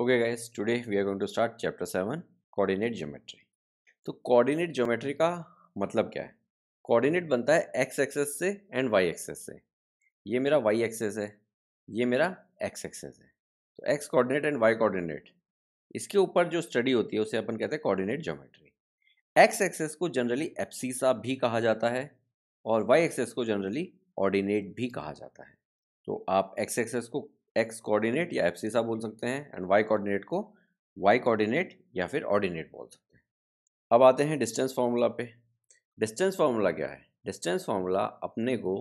Okay guys today we are going to start chapter seven coordinate geometry तो coordinate geometry का मतलब क्या है कोऑर्डिनेट बनता है एक्स एक्सेस से एंड वाई एक्सेस से ये मेरा वाई एक्सेस है ये मेरा एक्स एक्सेस है तो x coordinate and y coordinate इसके ऊपर जो स्टडी होती है उसे अपन कहते हैं कोऑर्डिनेट ज्योमेट्री एक्स एक्सेस को जनरली एफसीसा भी कहा जाता है और वाई एक्सेस को जनरली ऑर्डिनेट भी कहा जाता है तो आप एक्स एक्सेस को एक्स कोऑर्डिनेट या एफ सीसा बोल सकते हैं एंड वाई कोऑर्डिनेट को वाई कोऑर्डिनेट या फिर ऑर्डिनेट बोल सकते हैं अब आते हैं डिस्टेंस फार्मूला पे डिस्टेंस फार्मूला क्या है डिस्टेंस फार्मूला अपने को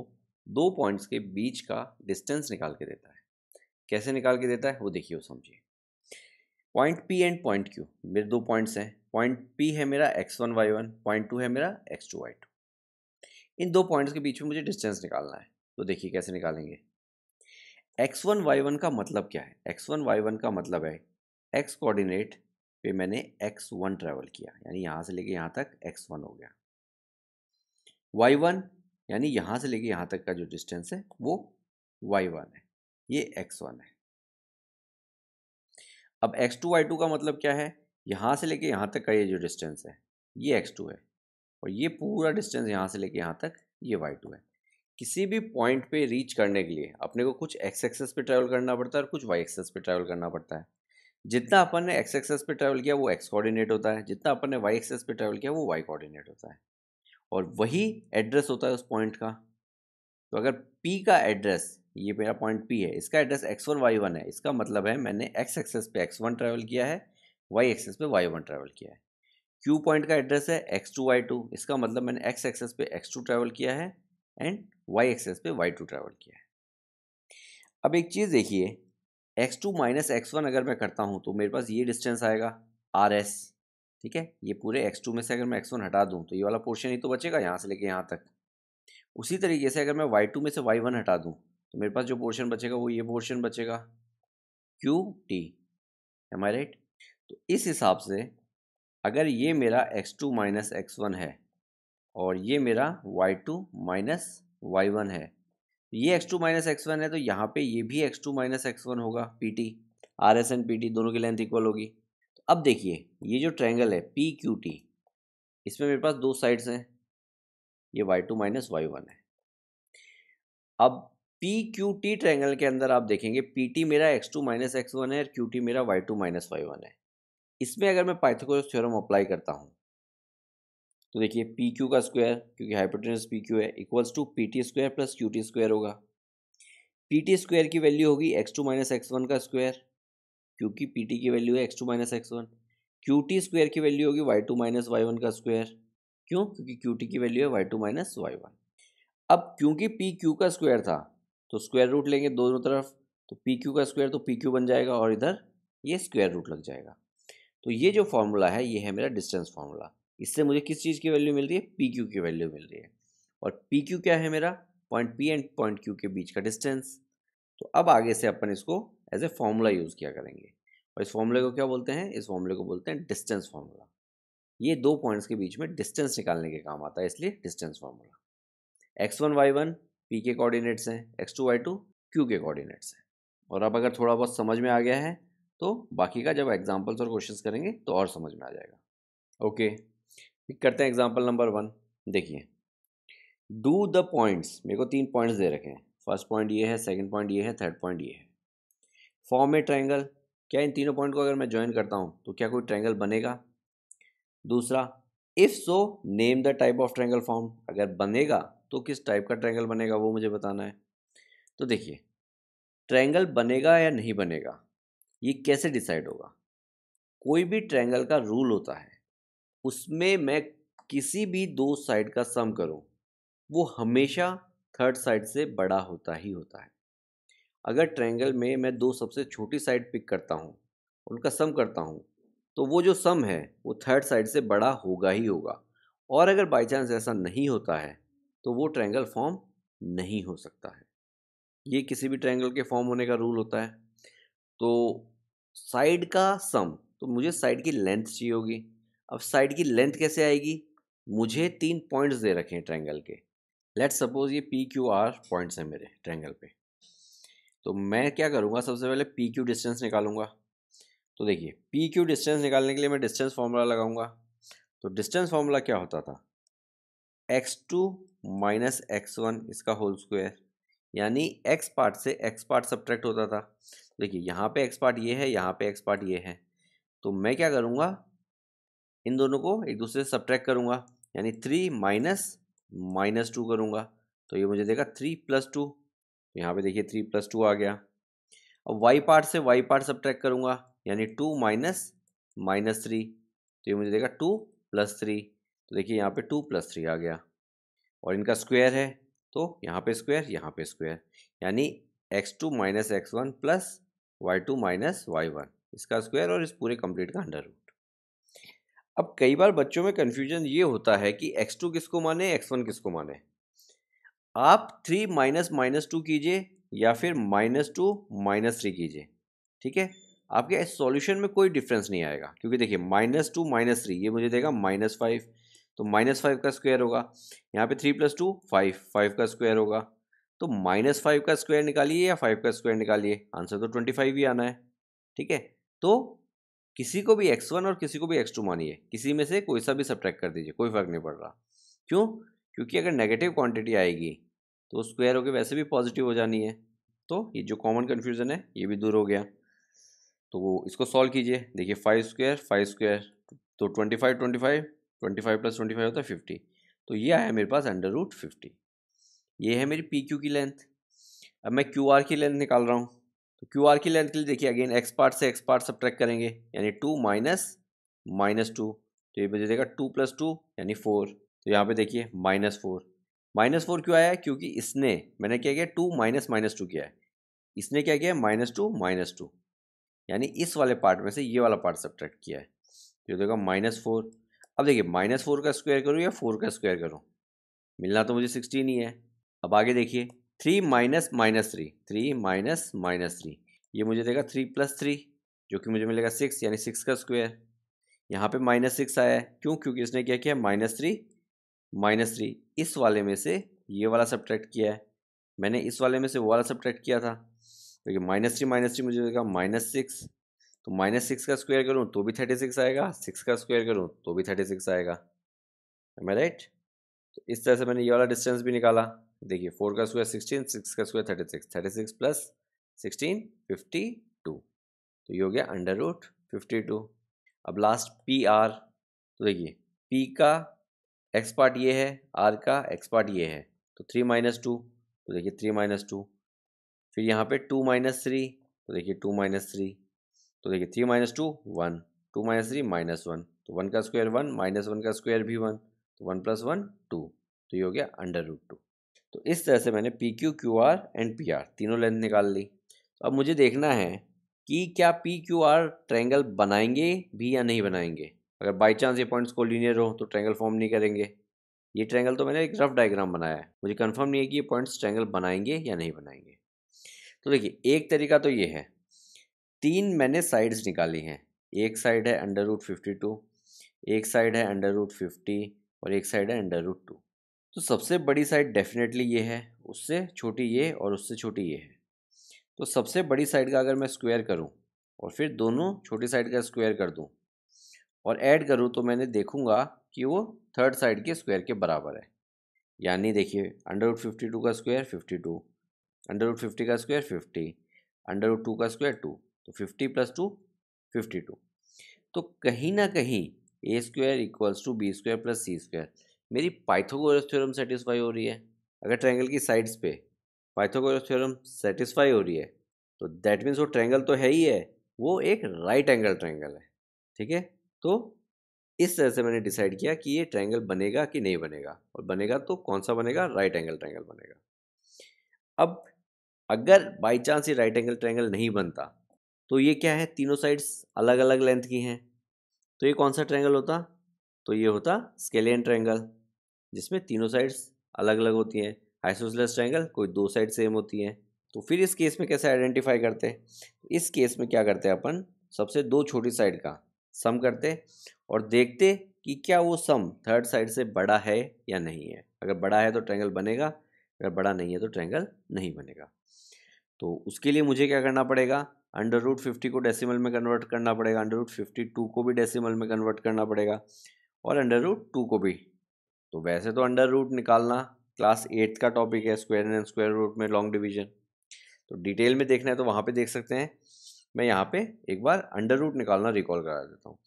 दो पॉइंट्स के बीच का डिस्टेंस निकाल के देता है कैसे निकाल के देता है वो देखिए वो समझिए point P and point Q मेरे दो पॉइंट्स हैं पॉइंट पी है मेरा x one Y one point two है मेरा एक्स टू वाई टू इन दो पॉइंट्स के बीच में मुझे डिस्टेंस निकालना है तो देखिए कैसे निकालेंगे एक्स वन वाई वन का मतलब क्या है एक्स वन वाई वन का मतलब है एक्स कोऑर्डिनेट पे मैंने एक्स वन ट्रैवल किया यानी यहाँ से लेके यहाँ तक एक्स वन हो गया वाई वन यानी यहाँ से लेके यहाँ तक का जो डिस्टेंस है वो वाई वन है ये एक्स वन है अब एक्स टू वाई टू का मतलब क्या है यहाँ से लेके यहाँ तक का ये जो डिस्टेंस है ये एक्स टू है और ये पूरा डिस्टेंस यहाँ से लेके यहाँ तक ये वाई टू है किसी भी पॉइंट पे रीच करने के लिए अपने को कुछ एक्स एक्सेस पे ट्रैवल करना पड़ता है और कुछ वाई एक्सेस पे ट्रैवल करना पड़ता है जितना अपन ने एक्स एक्सेस पे ट्रैवल किया वो एक्स कोऑर्डिनेट होता है जितना अपन ने वाई एक्सेस पे ट्रैवल किया वो वाई कोऑर्डिनेट होता है और वही एड्रेस होता है उस पॉइंट का तो अगर पी का एड्रेस ये मेरा पॉइंट पी है इसका address X one Y one है इसका मतलब है मैंने एक्स एक्सेस पे एक्स वन ट्रैवल किया है वाई एक्सेस पे वाई वन ट्रैवल किया है क्यू पॉइंट का एड्रेस है एक्स टू वाई टू इसका मतलब मैंने एक्स एक्सेस पे एक्स टू ट्रैवल किया है एंड वाई एक्सेस पे वाई टू ट्रैवल किया है अब एक चीज़ देखिए X two minus x one अगर मैं करता हूँ तो मेरे पास ये डिस्टेंस आएगा आर एस ठीक है ये पूरे एक्स टू में से अगर मैं एक्स वन हटा दूँ तो ये वाला पोर्शन ही तो बचेगा यहाँ से लेके यहाँ तक उसी तरीके से अगर मैं वाई टू में से वाई वन हटा दूँ तो मेरे पास जो पोर्शन बचेगा वो ये पोर्शन बचेगा Q T M I right तो इस हिसाब से अगर ये मेरा x two minus x one है और ये मेरा y two minus y one है तो ये x two minus x one है तो यहाँ पे ये भी x two minus x one होगा P T R S and P T दोनों की लेंथ इक्वल होगी तो अब देखिए ये जो ट्रैंगल है पी क्यू टी इसमें मेरे पास दो साइड्स हैं ये y two minus y one है अब पी क्यू टी ट्रैंगल के अंदर आप देखेंगे पी टी मेरा x two minus x one है और क्यू टी मेरा y two minus y one है इसमें अगर मैं पाइथागोरस थ्योरम अप्लाई करता हूँ तो देखिए पी क्यू का स्क्वायर क्योंकि हाइपोटेनस पी क्यू है equals to P T square plus Q T square होगा पी टी स्क्वायर की वैल्यू होगी x two minus x one का स्क्वायर क्योंकि पी टी की वैल्यू है x two minus x one Q T square की value होगी y two minus y one का स्क्वायर क्यों क्योंकि क्यू टी की वैल्यू है y two minus y one अब क्योंकि पी क्यू का स्क्वायर था तो स्क्वायर रूट लेंगे दोनों तरफ तो पी क्यू का स्क्वायर तो पी क्यू बन जाएगा और इधर ये स्क्वायर रूट लग जाएगा तो ये जो फॉर्मूला है ये है मेरा डिस्टेंस फॉर्मूला इससे मुझे किस चीज़ की वैल्यू मिल रही है पी क्यू की वैल्यू मिल रही है और पी क्यू क्या है मेरा point P and point Q के बीच का डिस्टेंस तो अब आगे से अपन इसको एज ए फॉर्मूला यूज़ किया करेंगे और इस फॉर्मूले को क्या बोलते हैं इस फॉर्मूले को बोलते हैं डिस्टेंस फॉर्मूला ये दो पॉइंट्स के बीच में डिस्टेंस निकालने के काम आता है इसलिए distance formula x one Y one P के कोऑर्डिनेट्स हैं x two Y two Q के कोऑर्डिनेट्स हैं और अब अगर थोड़ा बहुत समझ में आ गया है तो बाकी का जब एग्जाम्पल्स और क्वेश्चंस करेंगे तो और समझ में आ जाएगा ओके okay. करते हैं एग्जाम्पल नंबर वन देखिए डू द पॉइंट्स मेरे को तीन पॉइंट्स दे रखे हैं फर्स्ट पॉइंट ये है सेकंड पॉइंट ये है थर्ड पॉइंट ये है फॉर्म ए ट्रायंगल क्या इन तीनों पॉइंट को अगर मैं ज्वाइन करता हूँ तो क्या कोई ट्रायंगल बनेगा दूसरा if so name the type of triangle form अगर बनेगा तो किस टाइप का ट्रायंगल बनेगा वो मुझे बताना है तो देखिए ट्रायंगल बनेगा या नहीं बनेगा ये कैसे डिसाइड होगा कोई भी ट्रायंगल का रूल होता है उसमें मैं किसी भी दो साइड का सम करूं वो हमेशा थर्ड साइड से बड़ा होता ही होता है अगर ट्रायंगल में मैं दो सबसे छोटी साइड पिक करता हूँ उनका सम करता हूँ तो वो जो सम है वो थर्ड साइड से बड़ा होगा ही होगा और अगर बाई चांस ऐसा नहीं होता है तो वो ट्रायंगल फॉर्म नहीं हो सकता है ये किसी भी ट्रायंगल के फॉर्म होने का रूल होता है तो साइड का सम तो मुझे साइड की लेंथ चाहिए होगी अब साइड की लेंथ कैसे आएगी मुझे तीन पॉइंट्स दे रखे हैं ट्रैंगल के लेट सपोज ये पी क्यू आर पॉइंट्स हैं मेरे ट्रैंगल पे तो मैं क्या करूँगा सबसे पहले पी क्यू डिस्टेंस निकालूंगा तो देखिए पी क्यू डिस्टेंस निकालने के लिए मैं डिस्टेंस फार्मूला लगाऊंगा तो डिस्टेंस फार्मूला क्या होता था x two minus x one इसका होल स्क्वायर यानी एक्स पार्ट से एक्स पार्ट सब्ट्रैक्ट होता था देखिए यहाँ पे एक्स पार्ट ये है यहाँ पे एक्स पार्ट ये है तो मैं क्या करूँगा इन दोनों को एक दूसरे से सब्ट्रैक करूँगा यानी थ्री माइनस माइनस टू करूँगा तो ये मुझे देगा थ्री प्लस टू तो यहाँ पे देखिए थ्री प्लस टू आ गया अब वाई पार्ट से वाई पार्ट ट्रैक करूँगा यानी टू माइनस माइनस थ्री तो ये मुझे देगा टू प्लस थ्री तो देखिए यहाँ पे टू प्लस थ्री आ गया और इनका स्क्वायर है तो यहाँ पे स्क्वायर यहाँ पे स्क्वायर यानी x two minus x one plus y two minus y one इसका स्क्वायर और इस पूरे कंप्लीट का अंडर रूट अब कई बार बच्चों में कन्फ्यूजन ये होता है कि एक्स टू किसको माने एक्स वन किसको माने आप थ्री माइनस माइनस टू कीजिए या फिर माइनस टू माइनस थ्री कीजिए ठीक है आपके इस सॉल्यूशन में कोई डिफरेंस नहीं आएगा क्योंकि देखिए माइनस टू माइनस थ्री ये मुझे देगा माइनस फाइव तो माइनस फाइव का स्क्वायर होगा यहाँ पे three plus two five five का स्क्वायर होगा तो माइनस फाइव का स्क्वायर निकालिए या फाइव का स्क्वायर निकालिए आंसर तो ट्वेंटी फाइव ही आना है ठीक है तो किसी को भी एक्स वन और किसी को भी एक्स टू मानिए किसी में से कोई सा भी सब्ट्रैक्ट कर दीजिए कोई फर्क नहीं पड़ रहा क्यों क्योंकि अगर नेगेटिव क्वांटिटी आएगी तो स्क्वायर होकर वैसे भी पॉजिटिव हो जानी है तो ये जो कॉमन कन्फ्यूज़न है ये भी दूर हो गया तो इसको सॉल्व कीजिए देखिए फाइव स्क्वायर फाइव स्क्वायर तो twenty five twenty five twenty five plus twenty five होता है फिफ्टी तो ये आया मेरे पास अंडर रूट फिफ्टी ये है मेरी पी क्यू की लेंथ अब मैं क्यू आर की लेंथ निकाल रहा हूँ तो क्यू आर की लेंथ के लिए देखिए अगेन एक्स पार्ट से एक्स पार्ट सब ट्रैक करेंगे यानी टू माइनस माइनस टू तो ये मुझे देगा टू प्लस टू यानी फोर तो यहाँ पे देखिए माइनस फोर माइनस फोर क्यों आया है क्योंकि इसने मैंने क्या किया टू माइनस माइनस टू किया है इसने क्या किया माइनस टू माइनस टू यानी इस वाले पार्ट में से ये वाला पार्ट सब्ट्रैक्ट किया है तो ये देखा माइनस फोर अब देखिए माइनस फोर का स्क्वायर करूँ या फोर का स्क्वायर करूँ मिलना तो मुझे सिक्सटीन ही है अब आगे देखिए three minus minus three three minus minus three ये मुझे देगा थ्री प्लस थ्री जो कि मुझे मिलेगा सिक्स यानी सिक्स का स्क्वायर यहाँ पे माइनस सिक्स आया है क्यों क्योंकि इसने क्या किया माइनस थ्री माइनस थ्री इस वाले में से ये वाला सब्ट्रैक्ट किया है मैंने इस वाले में से वो वाला सब्ट्रैक्ट किया था क्योंकि तो माइनस थ्री माइनस थ्री मुझे देगा माइनस सिक्स तो माइनस सिक्स का स्क्वायर करूँ तो भी थर्टी सिक्स आएगा सिक्स का स्क्वायर करूँ तो भी थर्टी सिक्स आएगा राइट तो इस तरह से मैंने ये वाला डिस्टेंस भी निकाला देखिए फोर का स्क्वायर सिक्सटीन सिक्स का square thirty six thirty six plus sixteen fifty two तो ये हो गया अंडर रूट फिफ्टी टू अब लास्ट पी आर तो देखिए पी का एक्स पार्ट ये है आर का एक्स पार्ट ये है तो थ्री माइनस टू तो देखिए थ्री माइनस टू फिर यहाँ पे टू माइनस थ्री तो देखिए टू माइनस थ्री तो देखिए three minus two one two minus three minus one तो वन का स्क्वायर वन माइनस वन का स्क्वायर भी वन तो वन प्लस वन टू तो ये हो गया अंडर रूट टू तो इस तरह से मैंने P Q Q R and P R तीनों लेंथ निकाल ली तो अब मुझे देखना है कि क्या पी क्यू आर ट्रैंगल बनाएंगे भी या नहीं बनाएंगे अगर बाई चांस ये पॉइंट्स को लीनियर हो तो ट्रैंगल फॉर्म नहीं करेंगे ये ट्रैंगल तो मैंने एक रफ डायग्राम बनाया है मुझे कंफर्म नहीं है कि ये पॉइंट्स ट्रैंगल बनाएंगे या नहीं बनाएंगे तो देखिए एक तरीका तो ये है तीन मैंने साइड्स निकाली हैं एक साइड है अंडर रूट फिफ्टी टू एक साइड है अंडर रूट फिफ्टी और एक साइड है अंडर रूट टू तो सबसे बड़ी साइड डेफिनेटली ये है उससे छोटी ये और उससे छोटी ये है तो सबसे बड़ी साइड का अगर मैं स्क्वायर करूं और फिर दोनों छोटी साइड का स्क्वायर कर दूं और ऐड करूं तो मैंने देखूंगा कि वो थर्ड साइड के स्क्वायर के बराबर है यानी देखिए अंडर रूट फिफ्टी टू का square fifty two under root fifty का square fifty under root two का स्क्वायर टू तो fifty plus two fifty two तो कहीं ना कहीं A square equals to B square plus C square मेरी Pythagoras theorem satisfy हो रही है अगर ट्रायंगल की साइड्स पे पाइथागोरस थ्योरम सेटिस्फाई हो रही है तो दैट मीन्स वो ट्रायंगल तो है ही है वो एक राइट एंगल ट्रायंगल है ठीक है तो इस तरह से मैंने डिसाइड किया कि ये ट्रायंगल बनेगा कि नहीं बनेगा और बनेगा तो कौन सा बनेगा राइट एंगल ट्रायंगल बनेगा अब अगर बाई चांस ये राइट एंगल ट्रायंगल नहीं बनता तो ये क्या है तीनों साइड्स अलग अलग लेंथ की हैं तो ये कौन सा ट्रायंगल होता तो ये होता स्केलियन ट्रायंगल जिसमें तीनों साइड्स अलग अलग होती हैं हाइसोसलेस ट्रायंगल कोई दो साइड सेम होती हैं तो फिर इस केस में कैसे आइडेंटिफाई करते हैं इस केस में क्या करते हैं अपन सबसे दो छोटी साइड का सम करते और देखते कि क्या वो सम थर्ड साइड से बड़ा है या नहीं है अगर बड़ा है तो ट्रैंगल बनेगा अगर बड़ा नहीं है तो ट्रैंगल नहीं बनेगा तो उसके लिए मुझे क्या करना पड़ेगा अंडर रूट फिफ्टी को डेसिमल में कन्वर्ट करना पड़ेगा अंडर रूट फिफ्टी टू को भी डेसिमल में कन्वर्ट करना पड़ेगा और अंडर रूट टू को भी तो वैसे तो अंडर रूट निकालना क्लास एट्थ का टॉपिक है स्क्वायर एंड स्क्वायर रूट में लॉन्ग डिवीजन तो डिटेल में देखना है तो वहाँ पे देख सकते हैं मैं यहाँ पे एक बार अंडर रूट निकालना रिकॉल करा देता हूँ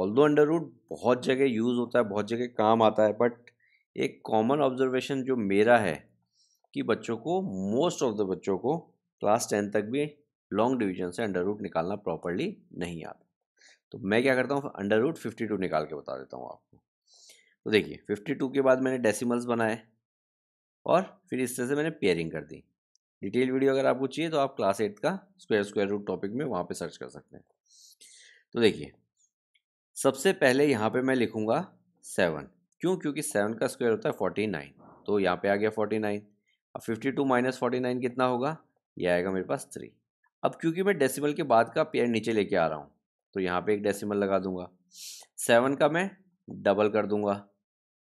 ऑल दो अंडर रूट बहुत जगह यूज़ होता है बहुत जगह काम आता है बट एक कॉमन ऑब्जर्वेशन जो मेरा है कि बच्चों को मोस्ट ऑफ द बच्चों को क्लास टेन तक भी लॉन्ग डिवीजन से अंडर रूट निकालना प्रॉपरली नहीं आता तो मैं क्या करता हूँ अंडर रूट फिफ्टी टू निकाल के बता देता हूँ आपको तो देखिए फिफ्टी टू के बाद मैंने डेसिमल्स बनाए और फिर इस तरह से मैंने पेयरिंग कर दी डिटेल वीडियो अगर आपको चाहिए तो आप क्लास एट का स्क्वायर स्क्वायर रूट टॉपिक में वहाँ पे सर्च कर सकते हैं तो देखिए सबसे पहले यहाँ पे मैं लिखूँगा सेवन क्यों क्योंकि सेवन का स्क्वायर होता है फोर्टी नाइन तो यहाँ पे आ गया फोर्टी नाइन अब fifty two minus forty nine कितना होगा ये आएगा मेरे पास थ्री अब क्योंकि मैं डेसिमल के बाद का पेयर नीचे लेके आ रहा हूँ तो यहाँ पे एक डेसिमल लगा दूंगा सेवन का मैं डबल कर दूंगा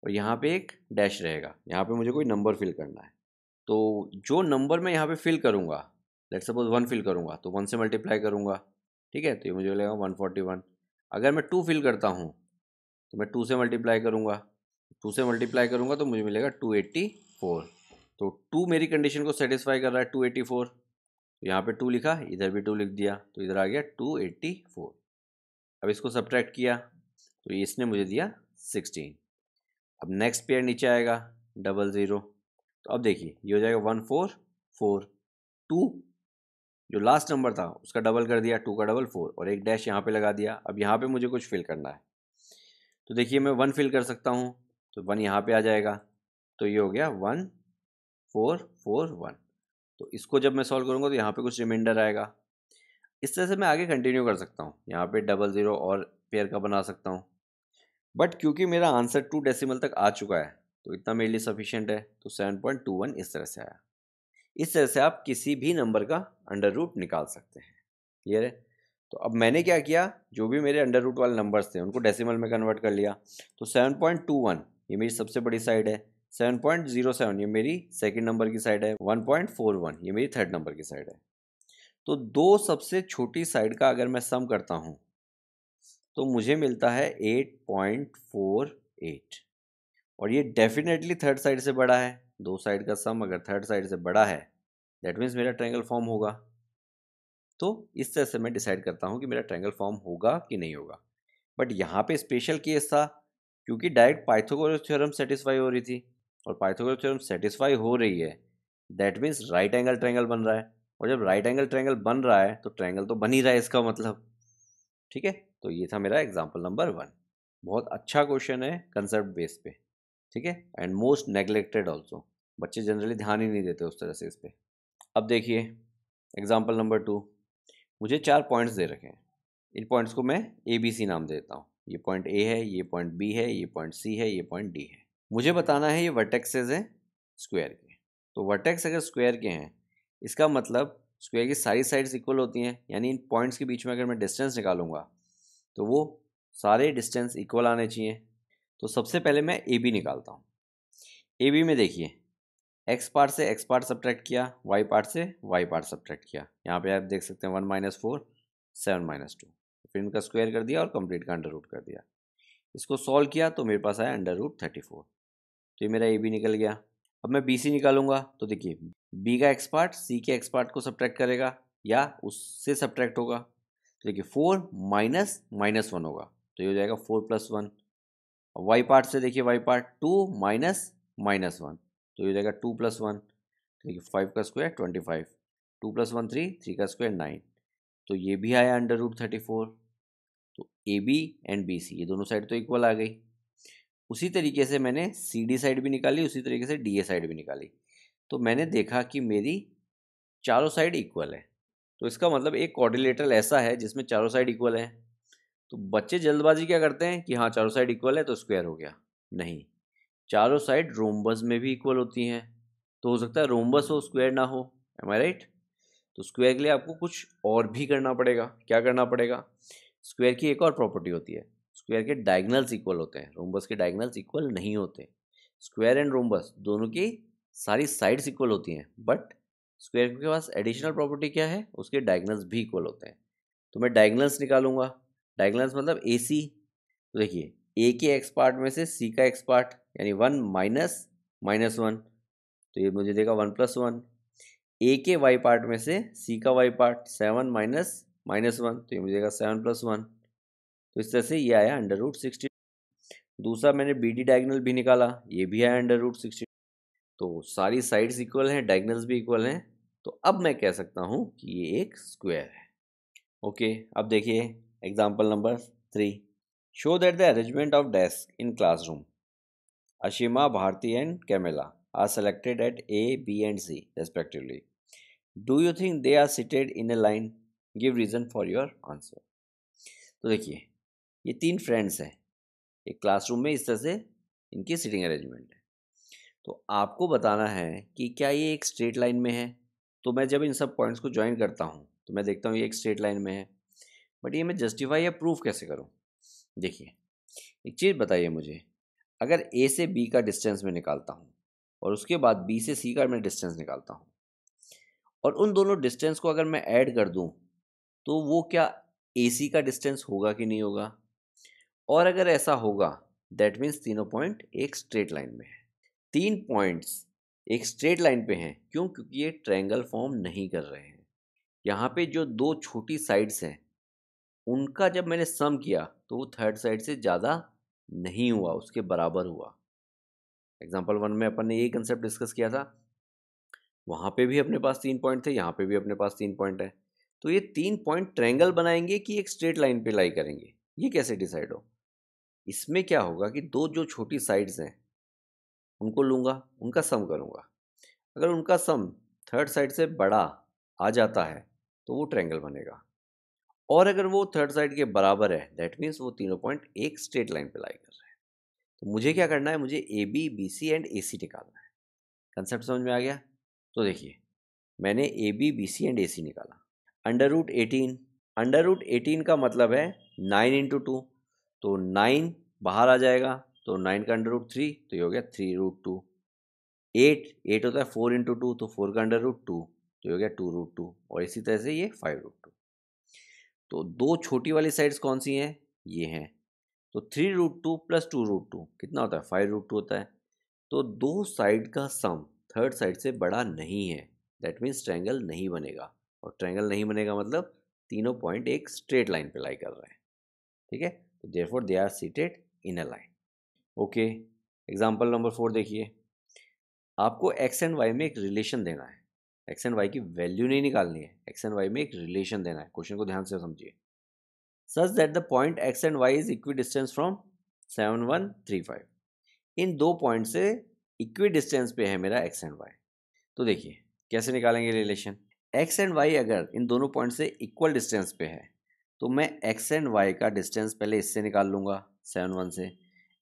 और यहाँ पे एक डैश रहेगा यहाँ पे मुझे कोई नंबर फिल करना है तो जो नंबर मैं यहाँ पे फिल करूँगा लेट सपोज वन फिल करूँगा तो वन से मल्टीप्लाई करूँगा ठीक है तो ये मुझे लगेगा वन फोर्टी वन अगर मैं टू फिल करता हूँ तो मैं टू से मल्टीप्लाई करूँगा टू से मल्टीप्लाई करूँगा तो मुझे मिलेगा टू एट्टी फोर तो टू मेरी कंडीशन को सेटिस्फाई कर रहा है टू एट्टी फोर तो यहाँ पर टू लिखा इधर भी टू लिख दिया तो इधर आ गया टू एट्टी फोर अब इसको सब्ट्रैक्ट किया तो इसने मुझे दिया सिक्सटीन अब नेक्स्ट पेयर नीचे आएगा डबल ज़ीरो तो अब देखिए ये हो जाएगा वन फोर फोर टू जो लास्ट नंबर था उसका डबल कर दिया टू का डबल फोर और एक डैश यहाँ पे लगा दिया अब यहाँ पे मुझे कुछ फिल करना है तो देखिए मैं वन फिल कर सकता हूँ तो वन यहाँ पे आ जाएगा तो ये हो गया वन फोर फोर वन तो इसको जब मैं सॉल्व करूँगा तो यहाँ पे कुछ रिमाइंडर आएगा इस तरह से मैं आगे कंटिन्यू कर सकता हूँ यहाँ पे डबल ज़ीरो और पेयर का बना सकता हूँ बट क्योंकि मेरा आंसर टू डेसिमल तक आ चुका है तो इतना मेरे लिए सफिशियंट है तो सेवन पॉइंट टू वन इस तरह से आया इस तरह से आप किसी भी नंबर का अंडर रूट निकाल सकते हैं क्लियर है तो अब मैंने क्या किया जो भी मेरे अंडर रूट वाले नंबर्स थे उनको डेसिमल में कन्वर्ट कर लिया तो सेवन पॉइंट टू वन ये मेरी सबसे बड़ी साइड है सेवन पॉइंट जीरो सेवन ये मेरी सेकेंड नंबर की साइड है वन पॉइंट फोर वन ये मेरी थर्ड नंबर की साइड है तो दो सबसे छोटी साइड का अगर मैं सम करता हूँ तो मुझे मिलता है एट पॉइंट फोर एट और ये डेफिनेटली थर्ड साइड से बड़ा है दो साइड का सम अगर थर्ड साइड से बड़ा है दैट मीन्स मेरा ट्रैंगल फॉर्म होगा तो इस तरह से मैं डिसाइड करता हूँ कि मेरा ट्रैंगल फॉर्म होगा कि नहीं होगा बट यहाँ पे स्पेशल केस था क्योंकि डायरेक्ट पाइथोगोरस थ्योरम सेटिस्फाई हो रही थी और पाइथोगोरस थ्योरम सेटिस्फाई हो रही है that means right angle triangle बन रहा है और जब राइट एंगल ट्रैंगल बन रहा है तो ट्रैंगल तो बन ही रहा है इसका मतलब ठीक है तो ये था मेरा एग्जाम्पल नंबर वन बहुत अच्छा क्वेश्चन है कंसेप्ट बेस पे ठीक है एंड मोस्ट नेग्लेक्टेड ऑल्सो बच्चे जनरली ध्यान ही नहीं देते उस तरह से इस पर अब देखिए एग्जाम्पल नंबर टू मुझे चार पॉइंट्स दे रखे हैं इन पॉइंट्स को मैं ए बी सी नाम देता हूँ ये पॉइंट ए है ये पॉइंट बी है ये पॉइंट सी है ये पॉइंट डी है मुझे बताना है ये वर्टेक्सेज हैं स्क्वायर के तो वर्टेक्स अगर स्क्वायर के हैं इसका मतलब स्क्वायर की सारी साइड्स इक्वल होती हैं यानी इन पॉइंट्स के बीच में अगर मैं डिस्टेंस निकालूंगा तो वो सारे डिस्टेंस इक्वल आने चाहिए तो सबसे पहले मैं ए बी निकालता हूँ ए बी में देखिए एक्स पार्ट से एक्स पार्ट सब्ट्रैक्ट किया वाई पार्ट से वाई पार्ट सब्ट्रैक्ट किया यहाँ पे आप देख सकते हैं one minus four seven minus two फिर इनका स्क्वायर कर दिया और कंप्लीट का अंडर रूट कर दिया इसको सॉल्व किया तो मेरे पास आया अंडर रूट थर्टी फोर तो ये मेरा ए बी निकल गया अब मैं बी सी निकालूंगा तो देखिए बी का एक्स पार्ट सी के एक्स पार्ट को सब्ट्रैक्ट करेगा या उससे सब्ट्रैक्ट होगा तो देखिए फोर माइनस माइनस वन होगा तो ये हो जाएगा four plus one Y part से देखिए y part two minus minus one तो ये हो जाएगा टू प्लस वन तो देखिए फाइव का square twenty five two plus one three three का स्क्वायर नाइन तो ये भी आया अंडर रूट थर्टी फोर तो A B and B C ये दोनों साइड तो इक्वल आ गई उसी तरीके से मैंने सी डी साइड भी निकाली उसी तरीके से डी ए साइड भी निकाली तो मैंने देखा कि मेरी चारों साइड इक्वल है तो इसका मतलब एक कॉर्डिलेटरल ऐसा है जिसमें चारों साइड इक्वल है तो बच्चे जल्दबाजी क्या करते हैं कि हाँ चारों साइड इक्वल है तो स्क्वायर हो गया नहीं चारों साइड रोमबस में भी इक्वल होती हैं तो हो सकता है रोमबस हो स्क्वायर ना हो एम आई राइट तो स्क्वायर के लिए आपको कुछ और भी करना पड़ेगा क्या करना पड़ेगा स्क्वायर की एक और प्रॉपर्टी होती है स्क्वायर के डायगनल्स इक्वल होते हैं रोमबस के डायगनल्स इक्वल नहीं होते स्क्वायर एंड रोमबस दोनों की सारी साइड्स इक्वल होती हैं बट स्क्वायर के पास एडिशनल हम्म। प्रॉपर्टी क्या है उसके डायगनल्स भी इक्वल होते हैं तो मैं डायगनल्स निकालूंगा डायगनल्स मतलब ए सी तो देखिए ए के एक्स पार्ट में से सी का एक्स पार्ट यानी वन माइनस माइनस वन तो ये मुझे देगा वन प्लस वन ए के वाई पार्ट में से सी का Y part seven minus minus one तो ये मुझे देगा सेवन प्लस वन तो इस तरह से ये आया अंडर रूट सिक्सटी दूसरा मैंने बी डी डायगनल भी निकाला ये भी आया अंडर रूट सिक्सटी तो सारी साइड्स इक्वल हैं डायगनल्स भी इक्वल हैं तो अब मैं कह सकता हूँ कि ये एक स्क्वायर है ओके अब देखिए example number three show that the arrangement of desk in classroom Ashima Bharti and Camella are selected at A B and C respectively do you think they are seated in a line give reason for your answer तो देखिए ये तीन friends हैं एक classroom में इस तरह से इनकी सिटिंग अरेंजमेंट है तो आपको बताना है कि क्या ये एक स्ट्रेट लाइन में है तो मैं जब इन सब पॉइंट्स को ज्वाइन करता हूँ तो मैं देखता हूँ ये एक स्ट्रेट लाइन में है बट ये मैं जस्टिफाई या प्रूफ कैसे करूँ देखिए एक चीज़ बताइए मुझे अगर ए से बी का डिस्टेंस मैं निकालता हूँ और उसके बाद बी से सी का मैं डिस्टेंस निकालता हूँ और उन दोनों डिस्टेंस को अगर मैं ऐड कर दूँ तो वो क्या ए सी का डिस्टेंस होगा कि नहीं होगा और अगर ऐसा होगा दैट मीन्स तीनों पॉइंट एक स्ट्रेट लाइन में है तीन पॉइंट्स एक स्ट्रेट लाइन पे हैं क्यों क्योंकि ये ट्रायंगल फॉर्म नहीं कर रहे हैं यहाँ पे जो दो छोटी साइड्स हैं उनका जब मैंने सम किया तो वो थर्ड साइड से ज़्यादा नहीं हुआ उसके बराबर हुआ एग्जाम्पल वन में अपन ने यही कंसेप्ट डिस्कस किया था वहाँ पे भी अपने पास तीन पॉइंट थे यहाँ पे भी अपने पास तीन पॉइंट है तो ये तीन पॉइंट ट्रैंगल बनाएंगे कि एक स्ट्रेट लाइन पे लाई करेंगे ये कैसे डिसाइड हो इसमें क्या होगा कि दो जो छोटी साइड्स हैं उनको लूँगा उनका सम करूँगा अगर उनका सम थर्ड साइड से बड़ा आ जाता है तो वो ट्रैंगल बनेगा और अगर वो थर्ड साइड के बराबर है दैट मीन्स वो तीनों पॉइंट एक स्ट्रेट लाइन पर लाई कर रहे हैं तो मुझे क्या करना है मुझे A B B C and A C निकालना है कंसेप्ट समझ में आ गया तो देखिए मैंने A B B C and A C निकाला under root eighteen under root eighteen का मतलब है नाइन इंटू टू तो नाइन बाहर आ जाएगा तो नाइन का अंडर रूट थ्री तो ये हो गया three root two eight eight होता है फोर इंटू टू तो फोर का अंडर रूट टू तो ये हो गया टू रूट टू और इसी तरह से ये फाइव रूट टू तो दो छोटी वाली साइड्स कौन सी हैं ये हैं तो three root two plus two root two कितना होता है फाइव रूट टू होता है तो दो साइड का सम थर्ड साइड से बड़ा नहीं है दैट मीन्स ट्रैंगल नहीं बनेगा और ट्रैंगल नहीं बनेगा मतलब तीनों पॉइंट एक स्ट्रेट लाइन पे लाई कर रहे हैं ठीक है तो therefore they are seated in a line okay example number four देखिए आपको एक्स एंड वाई में एक रिलेशन देना है एक्स एंड वाई की वैल्यू नहीं निकालनी है एक्स एंड वाई में एक रिलेशन देना है क्वेश्चन को ध्यान से समझिए such that the point X and Y is equidistant from seven one three five इन दो पॉइंट से इक्वी डिस्टेंस पे है मेरा एक्स एंड वाई तो देखिए कैसे निकालेंगे रिलेशन एक्स एंड वाई अगर इन दोनों पॉइंट से इक्वल डिस्टेंस पे है तो मैं एक्स एंड वाई का डिस्टेंस पहले इससे निकाल लूँगा सेवन वन से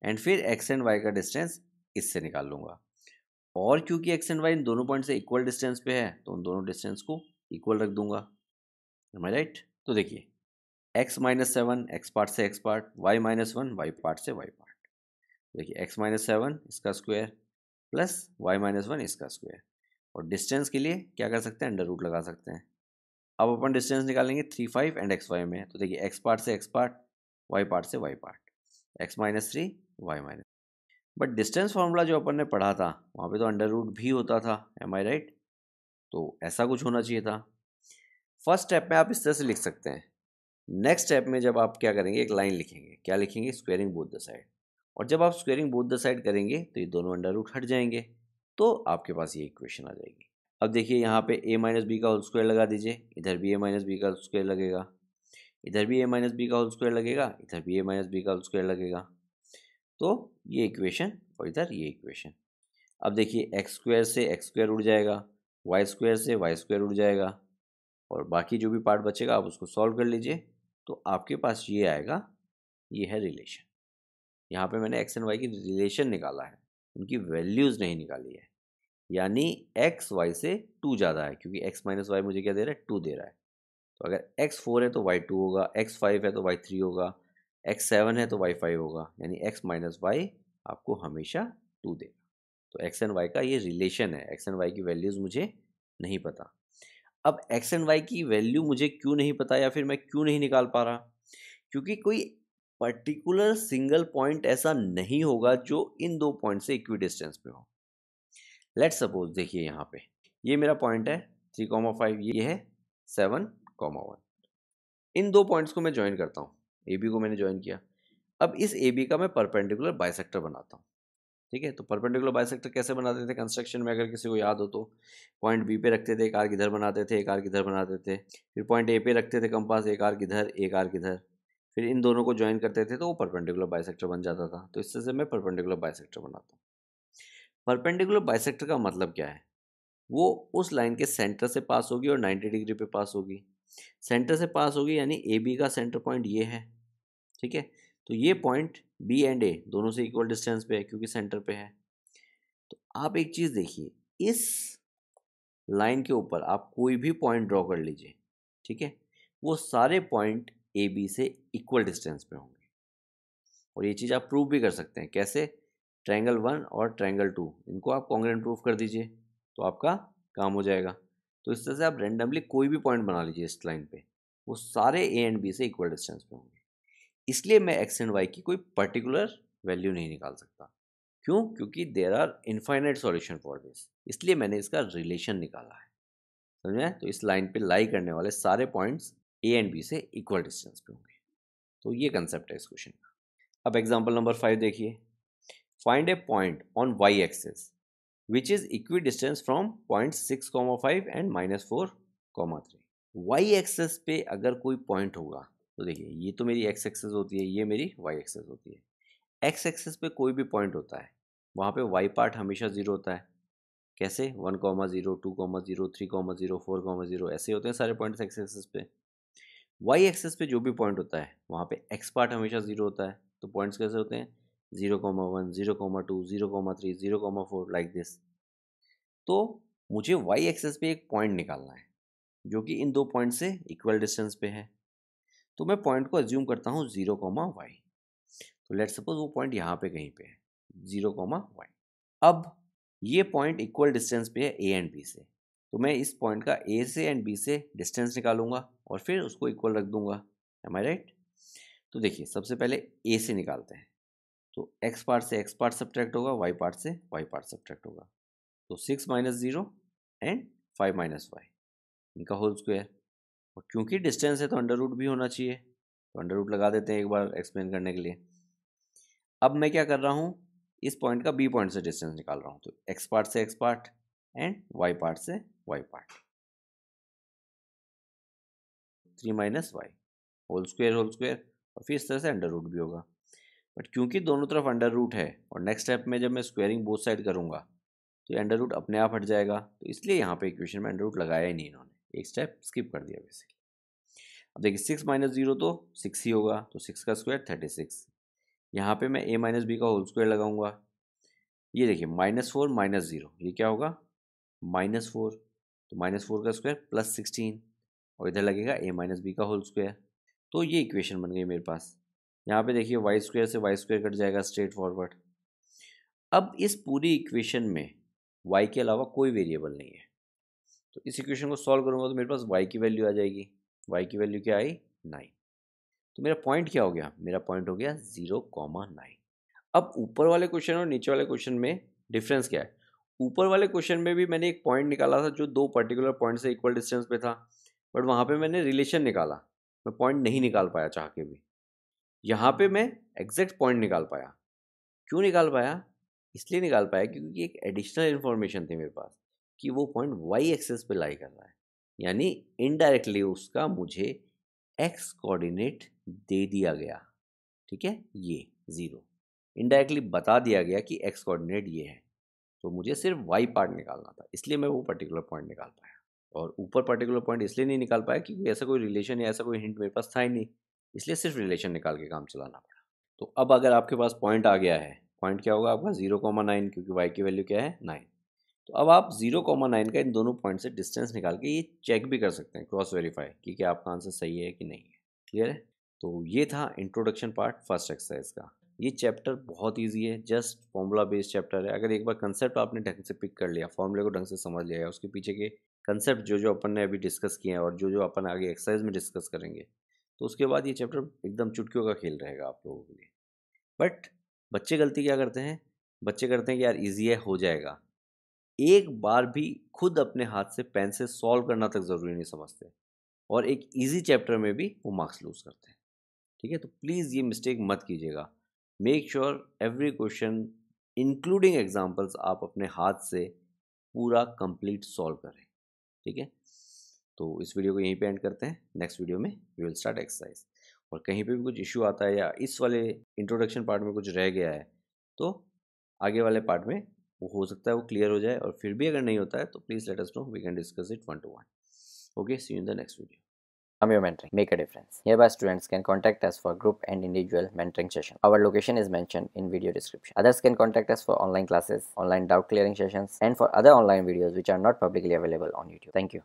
एंड फिर एक्स एंड वाई का डिस्टेंस इससे निकाल लूँगा और क्योंकि एक्स एंड वाई इन दोनों पॉइंट से इक्वल डिस्टेंस पे है तो उन दोनों डिस्टेंस को इक्वल रख दूंगा राइट तो देखिए X minus seven X part से x part Y minus one Y part से वाई पार्ट देखिए एक्स माइनस सेवन इसका square plus Y minus one इसका स्क्वायर और डिस्टेंस के लिए क्या कर सकते हैं अंडर रूट लगा सकते हैं अब अपन डिस्टेंस निकालेंगे three five and X Y में तो देखिए एक्स पार्ट से एक्स पार्ट वाई पार्ट से Y part X minus three Y minus but distance formula जो अपन ने पढ़ा था वहाँ पे तो अंडर रूट भी होता था एम आई राइट तो ऐसा कुछ होना चाहिए था फर्स्ट स्टेप में आप इस तरह से लिख सकते हैं नेक्स्ट स्टेप में जब आप क्या करेंगे एक लाइन लिखेंगे क्या लिखेंगे स्क्वेयरिंग बोथ द साइड और जब आप स्क्वेयरिंग बोथ द साइड करेंगे तो ये दोनों अंडर रूट हट जाएंगे तो आपके पास ये इक्वेशन आ जाएगी अब देखिए यहाँ पे ए माइनस बी का होल स्क्वायर लगा दीजिए इधर भी ए माइनस बी का होल स्क्वायर लगेगा इधर भी ए माइनस बी का होल स्क्वायर लगेगा इधर भी ए माइनस बी का होल स्क्वायर लगेगा तो ये इक्वेशन और इधर ये इक्वेशन अब देखिए एक्स स्क्वायर से एक्स स्क्वायर उड़ जाएगा वाई स्क्वायर से वाई स्क्वायर उड़ जाएगा और बाकी जो भी पार्ट बचेगा आप उसको सॉल्व कर लीजिए तो आपके पास ये आएगा ये है रिलेशन यहाँ पे मैंने एक्स एंड वाई की रिलेशन निकाला है उनकी वैल्यूज़ नहीं निकाली है यानी एक्स वाई से टू ज़्यादा है क्योंकि एक्स माइनस वाई मुझे क्या दे रहा है टू दे रहा है तो अगर एक्स फोर है तो वाई टू होगा एक्स फाइव है तो वाई थ्री होगा एक्स सेवन है तो वाई फाइव होगा यानी एक्स माइनस वाई आपको हमेशा टू देगा तो एक्स एंड वाई का ये रिलेशन है एक्स एंड वाई की वैल्यूज़ मुझे नहीं पता अब एक्स एंड वाई की वैल्यू मुझे क्यों नहीं पता या फिर मैं क्यों नहीं निकाल पा रहा क्योंकि कोई पर्टिकुलर सिंगल पॉइंट ऐसा नहीं होगा जो इन दो पॉइंट से इक्वी डिस्टेंस पे हो लेट सपोज देखिए यहाँ पे ये मेरा पॉइंट है थ्री कॉमा फाइव ये है सेवन कॉमा वन इन दो पॉइंट्स को मैं ज्वाइन करता हूँ ए बी को मैंने ज्वाइन किया अब इस ए बी का मैं परपेंडिकुलर बाइसेक्टर बनाता हूँ ठीक है तो परपेंडिकुलर बाइसेक्टर कैसे बनाते थे कंस्ट्रक्शन में अगर किसी को याद हो तो पॉइंट बी पे रखते थे एक आर किधर बनाते थे एक आर किधर बनाते थे फिर पॉइंट ए पे रखते थे कंपास एक आर किधर एक आर किधर फिर इन दोनों को ज्वाइन करते थे तो वो परपेंडिकुलर बाइसेक्टर बन जाता था तो इससे से मैं परपेंडिकुलर बाइसेक्टर बनाता हूँ परपेंडिकुलर बाइसेक्टर का मतलब क्या है वो उस लाइन के सेंटर से पास होगी और नाइन्टी डिग्री पे पास होगी सेंटर से पास होगी यानी ए बी का सेंटर पॉइंट ये है ठीक है तो ये पॉइंट बी एंड ए दोनों से इक्वल डिस्टेंस पे है क्योंकि सेंटर पे है तो आप एक चीज़ देखिए इस लाइन के ऊपर आप कोई भी पॉइंट ड्रॉ कर लीजिए ठीक है वो सारे पॉइंट ए बी से इक्वल डिस्टेंस पे होंगे और ये चीज़ आप प्रूव भी कर सकते हैं कैसे ट्रायंगल वन और ट्रायंगल टू इनको आप कॉन्ग्रेंट प्रूफ कर दीजिए तो आपका काम हो जाएगा तो इस तरह से आप रेंडमली कोई भी पॉइंट बना लीजिए इस लाइन पे वो सारे ए एंड बी से इक्वल डिस्टेंस पे होंगे इसलिए मैं एक्स एंड वाई की कोई पर्टिकुलर वैल्यू नहीं निकाल सकता क्यों क्योंकि there are infinite solution for this इसलिए मैंने इसका रिलेशन निकाला है समझे तो इस लाइन पे लाई करने वाले सारे पॉइंट्स ए एंड बी से इक्वल डिस्टेंस पे होंगे तो ये कंसेप्ट है इस क्वेश्चन का अब एग्जाम्पल नंबर फाइव देखिए find a point on Y axis which is distance from point six comma five and minus four comma three Y axis पे अगर कोई पॉइंट होगा तो देखिए ये तो मेरी एक्स एक्सेस होती है ये मेरी वाई एक्सेस होती है एक्स एक्सेस पे कोई भी पॉइंट होता है वहाँ पे वाई पार्ट हमेशा ज़ीरो होता है कैसे one comma zero two comma zero three comma zero four comma zero ऐसे होते हैं सारे पॉइंट्स एक्स एक्सेस पे वाई एक्सेस पे जो भी पॉइंट होता है वहाँ पे एक्स पार्ट हमेशा ज़ीरो होता है तो पॉइंट्स कैसे होते हैं zero comma one zero comma two zero comma three zero comma four like this तो मुझे वाई एक्सेस पे एक पॉइंट निकालना है जो कि इन दो पॉइंट से इक्वल डिस्टेंस पे है तो मैं पॉइंट को एज्यूम करता हूँ जीरो कॉमा वाई तो लेट सपोज वो पॉइंट यहाँ पे कहीं पे है जीरो कॉमा वाई अब ये पॉइंट इक्वल डिस्टेंस पे है ए एंड बी से तो मैं इस पॉइंट का ए से एंड बी से डिस्टेंस निकालूंगा और फिर उसको इक्वल रख दूंगा एम आई राइट तो देखिए सबसे पहले ए से निकालते हैं तो एक्स पार्ट से एक्स पार्ट सब्ट्रैक्ट होगा वाई पार्ट से वाई पार्ट सब्ट्रैक्ट होगा तो six minus zero and five minus Y इनका होल स्क्वायर और क्योंकि डिस्टेंस है तो अंडर रूट भी होना चाहिए तो अंडर रूट लगा देते हैं एक बार एक्सप्लेन करने के लिए अब मैं क्या कर रहा हूँ इस पॉइंट का बी पॉइंट से डिस्टेंस निकाल रहा हूँ तो एक्स पार्ट से x part and Y part से Y part three minus Y whole square whole square और फिर इस तरह से अंडर रूट भी होगा बट क्योंकि दोनों तरफ अंडर रूट है और नेक्स्ट स्टेप में जब मैं स्क्वेयरिंग बोथ साइड करूँगा तो ये अंडर रूट अपने आप हट जाएगा तो इसलिए यहाँ पे इक्वेशन में अंडर रूट लगाया ही नहीं इन्होंने एक स्टेप स्किप कर दिया बेसिकली अब देखिए सिक्स माइनस जीरो तो सिक्स ही होगा तो सिक्स का स्क्वायर थर्टी सिक्स यहाँ पर मैं ए माइनस बी का होल स्क्वायर लगाऊंगा ये देखिए माइनस फोर माइनस ज़ीरो ये क्या होगा माइनस फोर तो माइनस फोर का स्क्वायर प्लस सिक्सटीन और इधर लगेगा ए माइनस बी का होल स्क्वायर तो ये इक्वेशन बन गई मेरे पास यहाँ पे देखिए वाई स्क्वेयर से वाई स्क्वेयर कट जाएगा स्ट्रेट फॉरवर्ड अब इस पूरी इक्वेशन में वाई के अलावा कोई वेरिएबल नहीं है तो इस इक्वेशन को सॉल्व करूँगा तो मेरे पास वाई की वैल्यू आ जाएगी वाई की वैल्यू क्या आई नाइन तो मेरा पॉइंट क्या हो गया मेरा पॉइंट हो गया जीरो कॉमा नाइन अब ऊपर वाले क्वेश्चन और नीचे वाले क्वेश्चन में डिफरेंस क्या है ऊपर वाले क्वेश्चन में भी मैंने एक पॉइंट निकाला था जो दो पर्टिकुलर पॉइंट से इक्वल डिस्टेंस पे था बट वहाँ पे मैंने रिलेशन निकाला मैं पॉइंट नहीं निकाल पाया चाह के भी यहाँ पे मैं एग्जैक्ट पॉइंट निकाल पाया क्यों निकाल पाया इसलिए निकाल पाया क्योंकि एक एडिशनल इन्फॉर्मेशन थी मेरे पास कि वो पॉइंट वाई एक्सेस पे लाई कर रहा है यानी इनडायरेक्टली उसका मुझे एक्स कोऑर्डिनेट दे दिया गया ठीक है ये ज़ीरो इनडायरेक्टली बता दिया गया कि एक्स कोऑर्डिनेट ये है तो मुझे सिर्फ वाई पार्ट निकालना था इसलिए मैं वो पर्टिकुलर पॉइंट निकाल पाया और ऊपर पर्टिकुलर पॉइंट इसलिए नहीं निकाल पाया क्योंकि ऐसा कोई रिलेशन या ऐसा कोई हिंट मेरे पास था ही नहीं इसलिए सिर्फ रिलेशन निकाल के काम चलाना पड़ा तो अब अगर आपके पास पॉइंट आ गया है पॉइंट क्या होगा आपका जीरो कॉमा नाइन क्योंकि वाई की वैल्यू क्या है नाइन तो अब आप जीरो कॉमा नाइन का इन दोनों पॉइंट से डिस्टेंस निकाल के ये चेक भी कर सकते हैं क्रॉस वेरीफाई कि क्या आपका आंसर सही है कि नहीं है क्लियर है तो ये था इंट्रोडक्शन पार्ट फर्स्ट एक्सरसाइज का ये चैप्टर बहुत ईजी है जस्ट फॉर्मूला बेस्ड चैप्टर है अगर एक बार कंसेप्ट आपने ढंग से पिक कर लिया फॉर्मूले को ढंग से समझ लिया उसके पीछे के कंसेप्ट जो जो अपन ने अभी डिस्कस किए हैं और जो जो अपन आगे एक्सरसाइज में डिस्कस करेंगे तो उसके बाद ये चैप्टर एकदम चुटकियों का खेल रहेगा आप लोगों के लिए बट बच्चे गलती क्या करते हैं बच्चे करते हैं कि यार ईजी है हो जाएगा एक बार भी खुद अपने हाथ से पेन से सॉल्व करना तक ज़रूरी नहीं समझते और एक ईजी चैप्टर में भी वो मार्क्स लूज़ करते हैं ठीक है तो प्लीज़ ये मिस्टेक मत कीजिएगा make sure every question including examples आप अपने हाथ से पूरा कंप्लीट सॉल्व करें ठीक है तो इस वीडियो को यहीं पे एंड करते हैं नेक्स्ट वीडियो में वी विल स्टार्ट एक्सरसाइज और कहीं पे भी कुछ इशू आता है या इस वाले इंट्रोडक्शन पार्ट में कुछ रह गया है तो आगे वाले पार्ट में वो हो सकता है वो क्लियर हो जाए और फिर भी अगर नहीं होता है तो please let us know we can discuss it one two one okay see in the next video I'm your mentoring. Make a difference. Hereby students can contact us for group and individual mentoring session. Our location is mentioned in video description. Others can contact us for online classes, online doubt clearing sessions and for other online videos which are not publicly available on YouTube. Thank you.